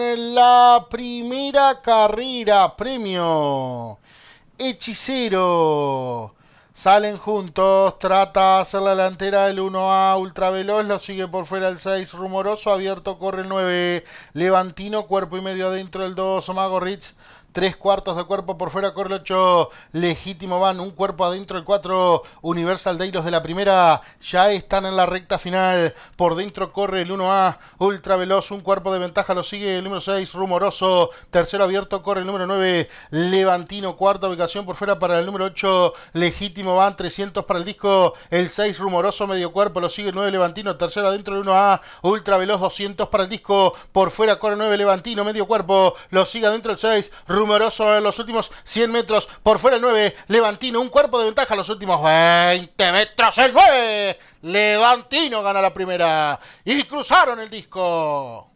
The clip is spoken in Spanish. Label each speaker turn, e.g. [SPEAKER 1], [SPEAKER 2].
[SPEAKER 1] en la primera carrera. Premio Hechicero. Salen juntos, trata hacer la delantera del 1A, ultra veloz. lo sigue por fuera el 6, rumoroso, abierto, corre el 9, Levantino, cuerpo y medio adentro el 2, Mago Ritz, Tres cuartos de cuerpo por fuera, corre el 8, legítimo van, un cuerpo adentro, el 4, Universal Deilos de la primera, ya están en la recta final, por dentro corre el 1A, ultra veloz, un cuerpo de ventaja, lo sigue el número 6, rumoroso, tercero abierto, corre el número 9, Levantino, cuarta ubicación por fuera para el número 8, legítimo van, 300 para el disco, el 6, rumoroso, medio cuerpo, lo sigue el 9, Levantino, tercero adentro, el 1A, ultra veloz, 200 para el disco, por fuera corre 9, Levantino, medio cuerpo, lo sigue adentro el 6, rumoroso, Numeroso en los últimos 100 metros. Por fuera el 9, Levantino. Un cuerpo de ventaja en los últimos 20 metros. El 9, Levantino gana la primera. Y cruzaron el disco.